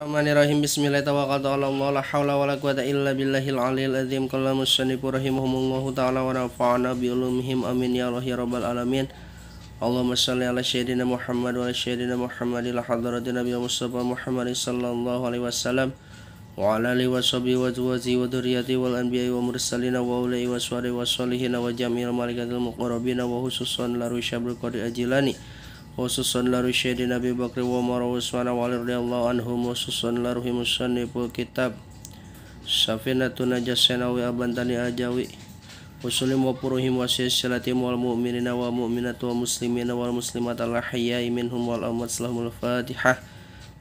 Bismillahirrahmanirrahim Bismillahirrahmanirrahim La hawla wa la quwata illa billahil aliyil azim Kala musyaniku rahimahumullahu ta'ala Wa rafa'ana bi'ulumihim amin ya rahi rabbal alamin Allahumma salli ala sayyidina Muhammad wa ala sayyidina Muhammad ila hadrati Nabi Mustafa Muhammad sallallahu alaihi wasallam wa ala alihi wa sahbihi wa azwaji wa dhurriyyati wal anbiya'i wa mursalina wa ulai wa sahbihi wa salihina wa jami'il malaikatil muqarrabina wa khususan la rusyabil qadir ajilani Musuhan laru syedi Nabi bagri wa muarohus wana walir dia Allah anhu musuhan laru himusuhan nipo kitab safina tunajasena wabandani ajaui muslim wa puruhim wasya salatim wal muminin awal muminat wa muslimin awal muslimat ala hia imin hum wal amt salamul fatihah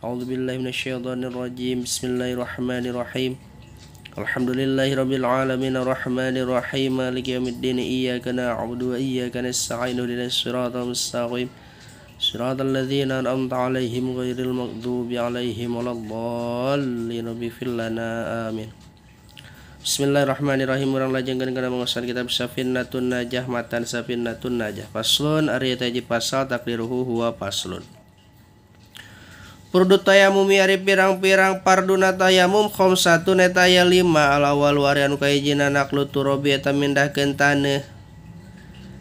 aladzabilillahi nasyidunir rajim Bismillahi rahmani r-Rahim Alhamdulillahi rabbil alamin r-Rahmani r-Rahim Al kiamat diniyya kana abdua iya kana sainul insyiratamul saqim صراط الذين أنعمت عليهم غير المغضوب عليهم ولا الضالين اغفر لنا آمين Bismillahirrahmanirrahim Orang lajengkan karena mengusahakan kitab Safinatun Najah Matan Safinatun Najah Paslon Arya Tajib Pasal Takliruhu Huwa Paslon Purdut tayamum ari pirang-pirang parduna tayamum khom satu netaya lima alawal warian kaijina naklu turobi eta mindahkeun taneuh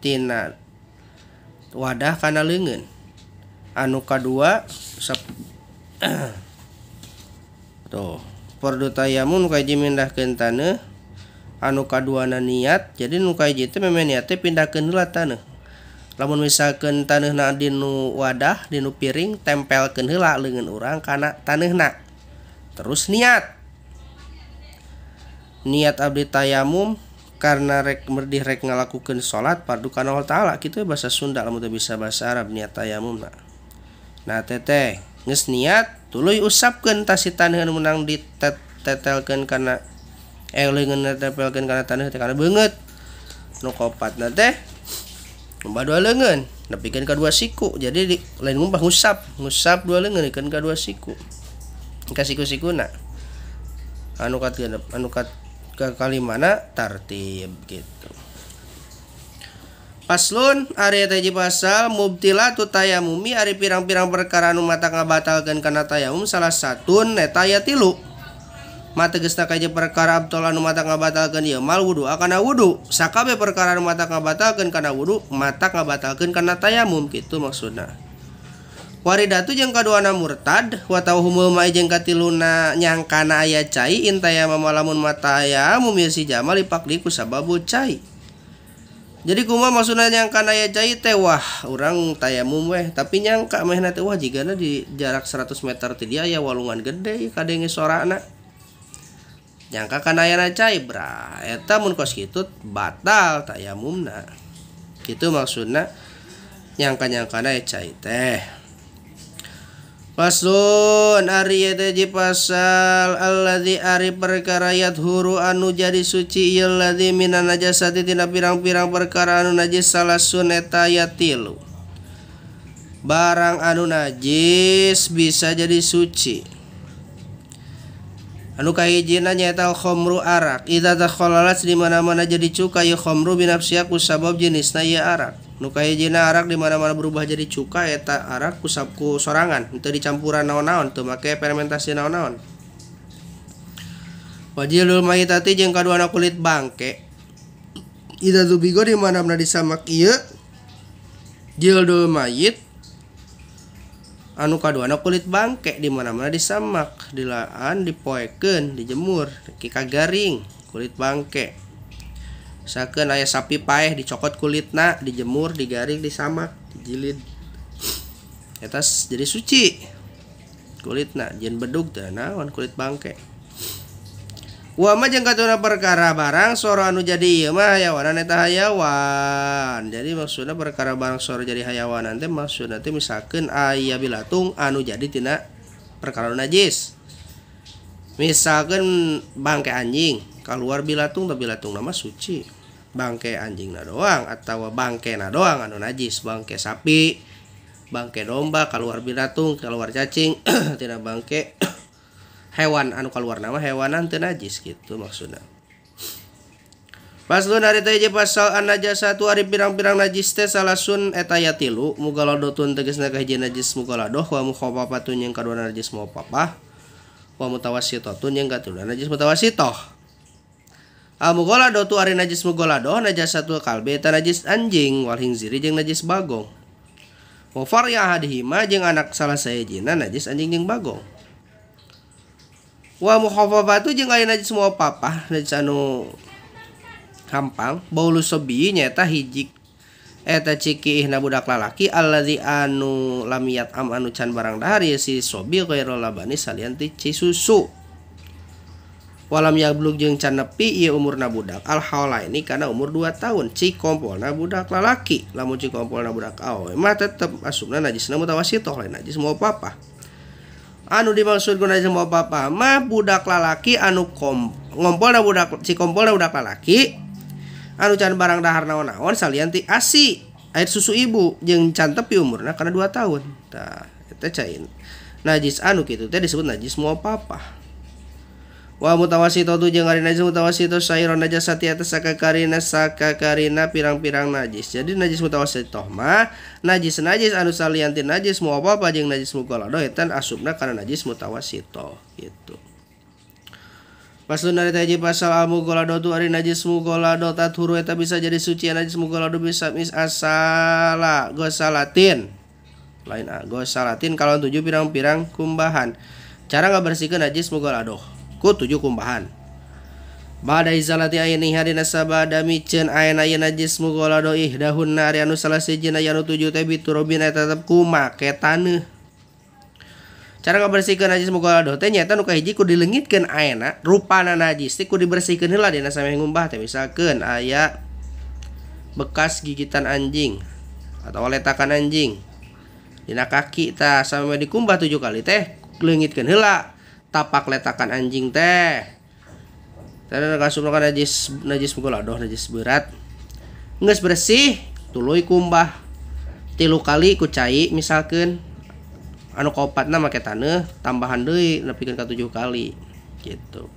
tina wadah karena lengan anu kedua, sep tuh perdu tayamun nukai mindahkeun kentane anu na niat jadi nukai jitu memang niatnya pindah teh pindahkeun heula taneuh lamun misalkan di dinu wadah dinu piring tempelkeun lengan orang karena tanah nak. terus niat niat abdi tayamum karena rek merdih rek ngalakukan salat karena Allah ta'ala kita ya bahasa Sunda lamun bisa bahasa Arab niat tayamum nah, nah teteh nges niat tuluy usapkan tasi tanah menang ditetelkan karena eh ingin netepelkeun karena tanah karena banget nu kopat na teh lomba dua lengan nepikeun kada dua siku jadi di, lain ngumpah ngusap ngusap dua lengan, ikan kada dua siku ka siku nak anu, anu kat anu kat ke mana tartib gitu Paslon Ari taji pasal mubtila tu tayamumi Ari pirang-pirang perkara nu mata ngabatalkan karena tayamum salah satu netaya tilu mata gesta kaji perkara abtola nu mata ngabatalkan ya mal wudhu akan wudhu sakabe perkara nu mata ngabatalkan karena wudhu mata ngabatalkan karena tayamum gitu maksudnya waridatu jeung kaduana murtad watauhumul mai jeung katiluna nyangkana aya cai intaya mamalamun mata aya mumisi jama lipak ku sababu cai jadi kuma maksudnya nyangkana ayah cai tewah wah urang tayamum weh tapi nyangka mehna tewah wah jigana di jarak 100 meter tadi dia walungan gede suara anak nyangka ayah na cai bra eta mun kos gitu batal tayamumna gitu maksudnya nyangka-nyangkana aya cai teh unji pasal al Arif berkaraat hu anu jadi suci il Min pirang-pirarang perkara anu najis salah sun tayatilu barang anu najis bisa jadi suci anjin dimana-mana jadi cukamru binafsyaku sabab jinis tayaarak ukaarak dimana-mana berubah jadi cukaetaarak kuapku sorangan untuk dicampuran na-naon tumakai fermentasi na-naon kulit bangke di anuka kulit bangkek dimana-mana disamak di laan dipoken dijemurka garing kulit bangkek misalkan ayah sapi paeh dicokot kulitna dijemur digaring disamak dijilid atas jadi suci kulitna jen bedug dan naon kulit bangke Wama jeng katuna perkara barang soro anu jadi ieu mah hayawanan eta hayawan. Jadi maksudnya perkara barang soro jadi hayawan nanti. Maksud nanti misalkan aya bilatung anu jadi tina perkara najis. Misalkan bangke anjing keluar bilatung tapi bilatung nama suci bangke anjing na doang atau bangke na doang anu najis bangke sapi bangke domba keluar binatung keluar cacing tidak bangke hewan anu keluar nama hewan nanti najis gitu maksudnya Paslon hari teh aja pasal an satu tu ari pirang-pirang najis teh sun eta lo ya tilu tegas tegasna kahiji najis doh wa mukhafafatun yang kadua najis mau papa wa mutawasitotun yang katilu najis toh Almugolado ah, tu ari najis mugolado najis satu kalbe eta najis anjing wal ziri jeung najis bagong. Wa farya hadhima jeung anak salah sayajina najis anjing jeung bagong. Wa muhafafatu jeung ari najis semua papa najis anu hampang baulu sobi nyaeta hijik eta ciki na budak lalaki allazi anu lamiat am anu can barang dahar ya si sobi ghairu labani salian ti susu walam yang belum jeng canepi ia budak al-haula ini karena umur dua tahun cikompol budak lalaki lamun cikompol nabudak awe mah tetep asumna najis namun tawasitoh lain najis mau papa anu dimaksud guna najis mau papa mah budak lalaki anu kom ngompol budak cikompol budak lalaki anu can barang dahar naon-naon salian ti asi air susu ibu jeng cantepi umurna karena dua tahun tah eta cain najis anu gitu teh disebut najis mau papa wa mutawasitatu jeung ari najis mutawasito sayron najis sati atas saka karina saka karina pirang-pirang najis jadi najis mutawasito mah najis najis anu salianti najis mu apa apa jeung najis mughalado etan asupna karna najis mutawasito gitu Paslun dari taji pasal al tuh tu ari najis ta turu eta bisa jadi suci najis do bisa mis asala gosalatin lain a gosalatin kalau tujuh pirang-pirang kumbahan cara nggak bersihkan najis mughalado Ku kutujuh kumpahan Bada izalati aini hadina sabada miceun ayeuna ayeuna jismu golado ihdahunna ari anu salah sijina anu tujuh teh biturubin eta tetap kuma ketane. Cara ngabersihkeun najis mukolado teh nyaeta nu kahiji kudu dileungitkeun ayeuna rupana najis teh kudu dibersihkeun heula dina sameh ngumbah teh misalkeun aya bekas gigitan anjing atau letakan anjing dina kaki tah sampai dikumbah tujuh kali teh leungitkeun heula tapak letakan anjing teh tadi kan najis najis mukul doh najis berat nggak bersih tuluy kumbah tilu kali kucai misalkan anu kopat nama kayak tanah tambahan deh nepikan ke tujuh kali gitu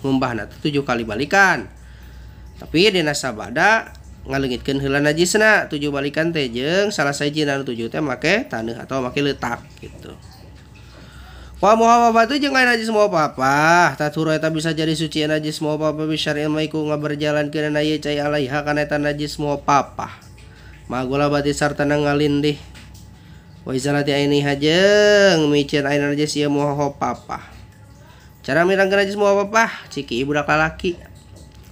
kumbah nanti tujuh kali balikan tapi di nasabada ngalengitkan hela najisna tujuh balikan jeng salah saja anu tujuh teh make tanah atau make letak gitu Muhammad batu jengain aja semua papa Tatura eta bisa jadi sucian aja semua papa bisa ilmaiku nggak berjalan kira naya cai alaiha karena etan aja semua papa Magola bati sarta ngalin deh Waisalati ini hajeng micin aina aja sia moho papa Cara mirangkeun aja semua papa ciki budak lalaki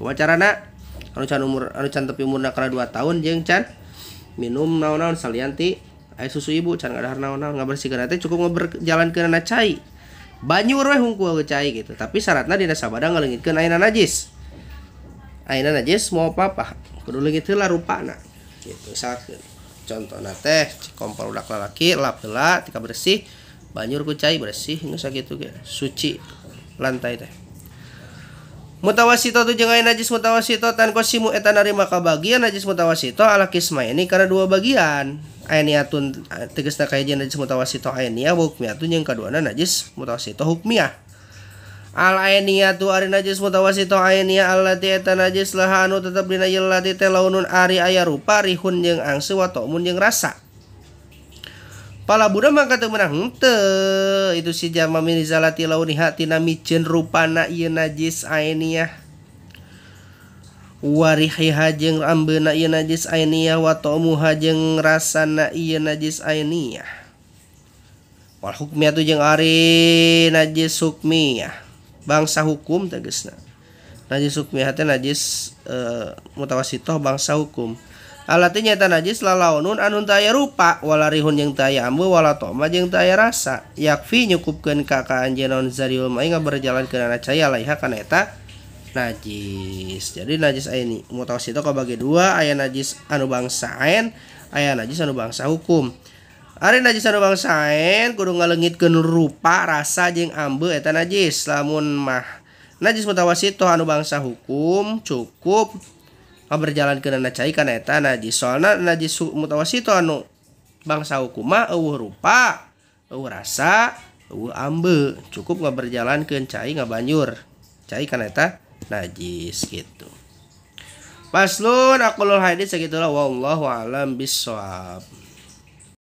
Kumaha carana? Anu can umur anu can tepi umurna kana 2 tahun jeung can minum naon-naon salianti air susu ibu can nggak ada harnaon nggak bersih karena cukup ngober jalan ke nana cai banyu weh hukum ke cai gitu tapi syaratnya dina sabada ke ayeuna najis ayeuna najis mau apa-apa kudu leungit heula nak, gitu sakit. contohna teh kompor udah lalaki lap heula tika bersih banyu ku cai bersih nggak sakit tuh, suci lantai teh mutawasito tu jeung aya najis mutawasito tan kosimu etan nari maka bagian najis mutawasito ala kisma ini karena dua bagian ainiatun tegasna kaejeun najis mutawasito ainia wa hukmiyatun jeung kaduana najis mutawasito hukmiyah al ainia tu ari najis mutawasito ainia allati eta najis laha anu tetep dina yeul lati teh launun ari aya rupa rihun jeung angsu wa ta'mun jeung rasa Pala Buddha maka temenang henteu itu si jama mirzalati zalati launi hatina miceun rupana ieu najis ainiyah warihai jeung ambeuna ieu najis ainiyah wa ta'muha jeung rasana ieu najis ainiyah wal hukmi atuh jeung ari najis hukmi bangsa hukum tegasna najis hukmi hate najis e, mutawasitoh bangsa hukum alatinnya najislah launun anun taya rupa walahun yang taya ambu wala tomang tay rasa ya nykupken kakaanon berjalan keya laih kaneta najis jadi najis ini tahu kau bagi dua ayaah najis anu bangsaain ayaah najis anu bangsa hukum Ari najis anu bangsaain kur ngalengitken rupa rasa Jing ambmbean najis lamun mah najis tawawas itu Anu bangsa hukum cukup untuk berjalan ke cair kaneta najisna najis mutawa bangsa hukumma rupa rasambe cukup nggak berjalan kencai nggak banjur cair kan eta najis gitu pas Lu Abdulid segitulahuallam biswa